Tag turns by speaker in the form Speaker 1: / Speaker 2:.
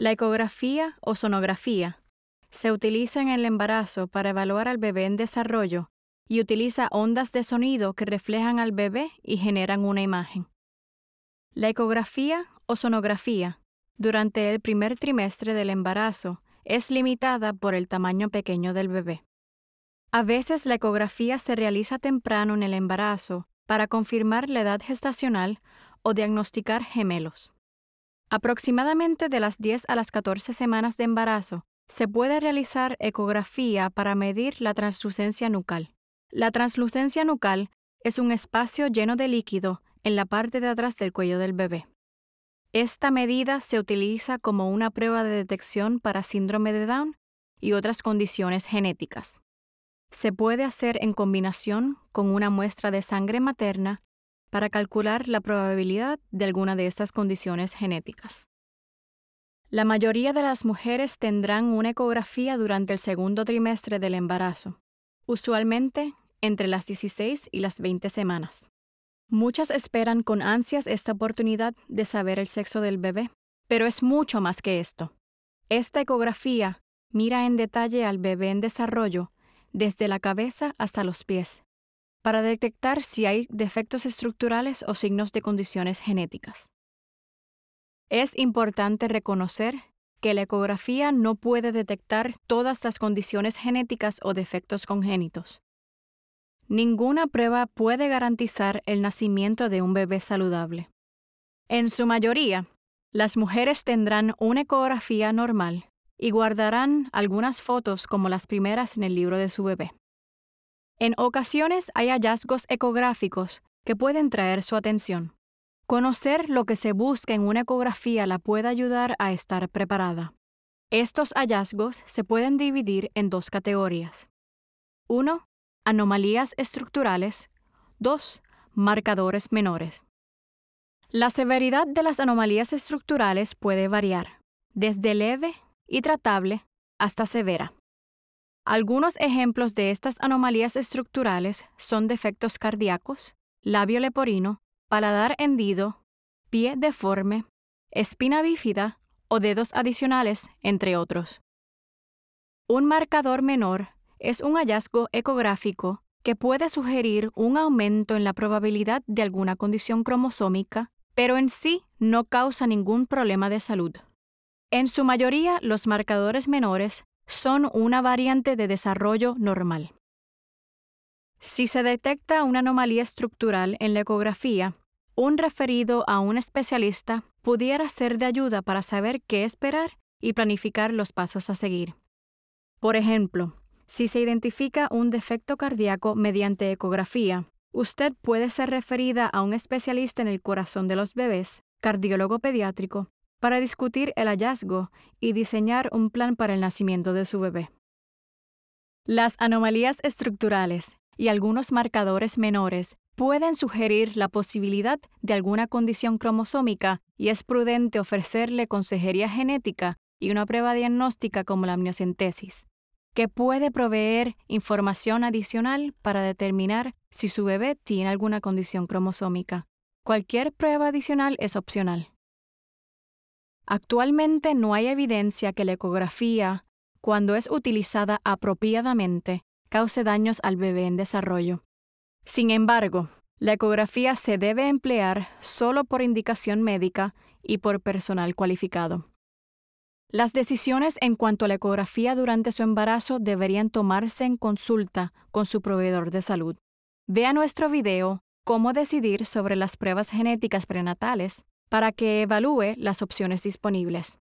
Speaker 1: La ecografía o sonografía se utiliza en el embarazo para evaluar al bebé en desarrollo y utiliza ondas de sonido que reflejan al bebé y generan una imagen. La ecografía o sonografía durante el primer trimestre del embarazo es limitada por el tamaño pequeño del bebé. A veces la ecografía se realiza temprano en el embarazo para confirmar la edad gestacional o diagnosticar gemelos. Aproximadamente de las 10 a las 14 semanas de embarazo, se puede realizar ecografía para medir la translucencia nucal. La translucencia nucal es un espacio lleno de líquido en la parte de atrás del cuello del bebé. Esta medida se utiliza como una prueba de detección para síndrome de Down y otras condiciones genéticas. Se puede hacer en combinación con una muestra de sangre materna para calcular la probabilidad de alguna de estas condiciones genéticas. La mayoría de las mujeres tendrán una ecografía durante el segundo trimestre del embarazo, usualmente entre las 16 y las 20 semanas. Muchas esperan con ansias esta oportunidad de saber el sexo del bebé, pero es mucho más que esto. Esta ecografía mira en detalle al bebé en desarrollo desde la cabeza hasta los pies para detectar si hay defectos estructurales o signos de condiciones genéticas. Es importante reconocer que la ecografía no puede detectar todas las condiciones genéticas o defectos congénitos. Ninguna prueba puede garantizar el nacimiento de un bebé saludable. En su mayoría, las mujeres tendrán una ecografía normal y guardarán algunas fotos como las primeras en el libro de su bebé. En ocasiones hay hallazgos ecográficos que pueden traer su atención. Conocer lo que se busca en una ecografía la puede ayudar a estar preparada. Estos hallazgos se pueden dividir en dos categorías. 1. Anomalías estructurales. 2. Marcadores menores. La severidad de las anomalías estructurales puede variar, desde leve y tratable hasta severa. Algunos ejemplos de estas anomalías estructurales son defectos cardíacos, labio leporino, paladar hendido, pie deforme, espina bífida o dedos adicionales, entre otros. Un marcador menor es un hallazgo ecográfico que puede sugerir un aumento en la probabilidad de alguna condición cromosómica, pero en sí no causa ningún problema de salud. En su mayoría, los marcadores menores son una variante de desarrollo normal. Si se detecta una anomalía estructural en la ecografía, un referido a un especialista pudiera ser de ayuda para saber qué esperar y planificar los pasos a seguir. Por ejemplo, si se identifica un defecto cardíaco mediante ecografía, usted puede ser referida a un especialista en el corazón de los bebés, cardiólogo pediátrico, para discutir el hallazgo y diseñar un plan para el nacimiento de su bebé. Las anomalías estructurales y algunos marcadores menores pueden sugerir la posibilidad de alguna condición cromosómica y es prudente ofrecerle consejería genética y una prueba diagnóstica como la amniocentesis, que puede proveer información adicional para determinar si su bebé tiene alguna condición cromosómica. Cualquier prueba adicional es opcional. Actualmente no hay evidencia que la ecografía, cuando es utilizada apropiadamente, cause daños al bebé en desarrollo. Sin embargo, la ecografía se debe emplear solo por indicación médica y por personal cualificado. Las decisiones en cuanto a la ecografía durante su embarazo deberían tomarse en consulta con su proveedor de salud. Vea nuestro video Cómo decidir sobre las pruebas genéticas prenatales para que evalúe las opciones disponibles.